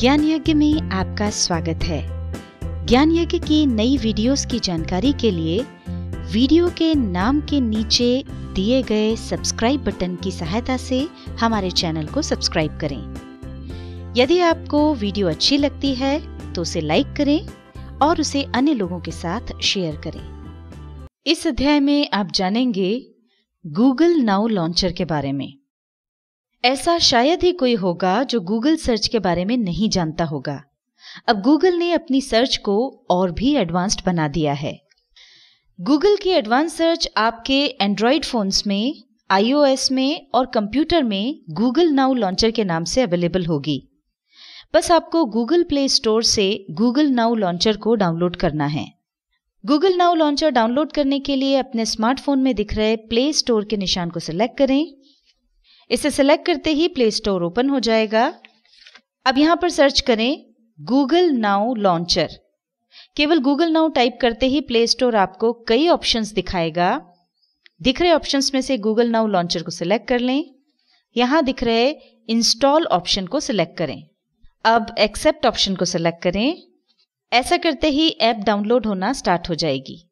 ज्ञान यज्ञ में आपका स्वागत है ज्ञान यज्ञ की नई वीडियोस की जानकारी के लिए वीडियो के नाम के नीचे दिए गए सब्सक्राइब बटन की सहायता से हमारे चैनल को सब्सक्राइब करें यदि आपको वीडियो अच्छी लगती है तो उसे लाइक करें और उसे अन्य लोगों के साथ शेयर करें इस अध्याय में आप जानेंगे गूगल नाउ लॉन्चर के बारे में ऐसा शायद ही कोई होगा जो गूगल सर्च के बारे में नहीं जानता होगा अब गूगल ने अपनी सर्च को और भी एडवांस्ड बना दिया है गूगल की एडवांस सर्च आपके एंड्रॉयड फोन्स में आईओएस में और कंप्यूटर में गूगल नाउ लॉन्चर के नाम से अवेलेबल होगी बस आपको गूगल प्ले स्टोर से गूगल नाउ लॉन्चर को डाउनलोड करना है गूगल नाउ लॉन्चर डाउनलोड करने के लिए अपने स्मार्टफोन में दिख रहे प्ले स्टोर के निशान को सिलेक्ट करें इसे सिलेक्ट करते ही प्ले स्टोर ओपन हो जाएगा अब यहां पर सर्च करें गूगल नाउ लॉन्चर केवल गूगल नाउ टाइप करते ही प्ले स्टोर आपको कई ऑप्शंस दिखाएगा दिख रहे ऑप्शंस में से गूगल नाउ लॉन्चर को सिलेक्ट कर लें यहां दिख रहे इंस्टॉल ऑप्शन को सिलेक्ट करें अब एक्सेप्ट ऑप्शन को सिलेक्ट करें ऐसा करते ही ऐप डाउनलोड होना स्टार्ट हो जाएगी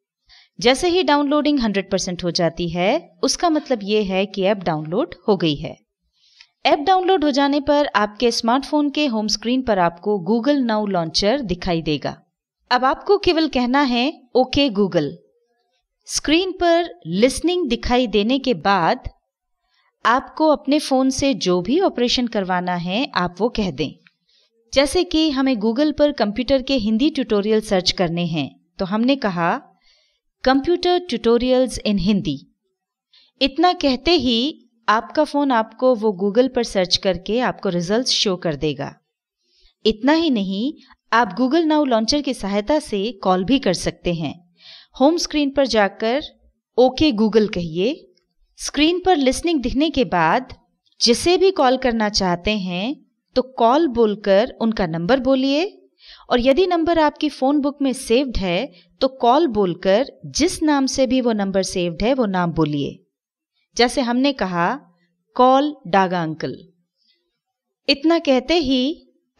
जैसे ही डाउनलोडिंग 100% हो जाती है उसका मतलब ये है कि ऐप डाउनलोड हो गई है ऐप डाउनलोड हो जाने पर आपके स्मार्टफोन के होम स्क्रीन पर आपको गूगल नाउ लॉन्चर दिखाई देगा अब आपको केवल कहना है ओके गूगल स्क्रीन पर लिसनिंग दिखाई देने के बाद आपको अपने फ़ोन से जो भी ऑपरेशन करवाना है आप वो कह दें जैसे कि हमें गूगल पर कंप्यूटर के हिंदी ट्यूटोरियल सर्च करने हैं तो हमने कहा कंप्यूटर ट्यूटोरियल्स इन हिंदी इतना कहते ही आपका फ़ोन आपको वो गूगल पर सर्च करके आपको रिजल्ट्स शो कर देगा इतना ही नहीं आप गूगल नाउ लॉन्चर की सहायता से कॉल भी कर सकते हैं होम स्क्रीन पर जाकर ओके गूगल कहिए स्क्रीन पर लिसनिंग दिखने के बाद जिसे भी कॉल करना चाहते हैं तो कॉल बोलकर उनका नंबर बोलिए और यदि नंबर आपकी फ़ोन बुक में सेव्ड है तो कॉल बोलकर जिस नाम से भी वो नंबर सेव्ड है वो नाम बोलिए जैसे हमने कहा कॉल डागा अंकल इतना कहते ही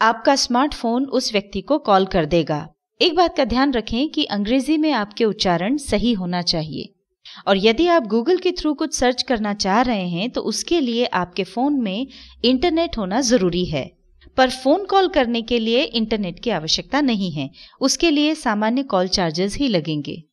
आपका स्मार्टफोन उस व्यक्ति को कॉल कर देगा एक बात का ध्यान रखें कि अंग्रेजी में आपके उच्चारण सही होना चाहिए और यदि आप गूगल के थ्रू कुछ सर्च करना चाह रहे हैं तो उसके लिए आपके फ़ोन में इंटरनेट होना ज़रूरी है पर फोन कॉल करने के लिए इंटरनेट की आवश्यकता नहीं है उसके लिए सामान्य कॉल चार्जेस ही लगेंगे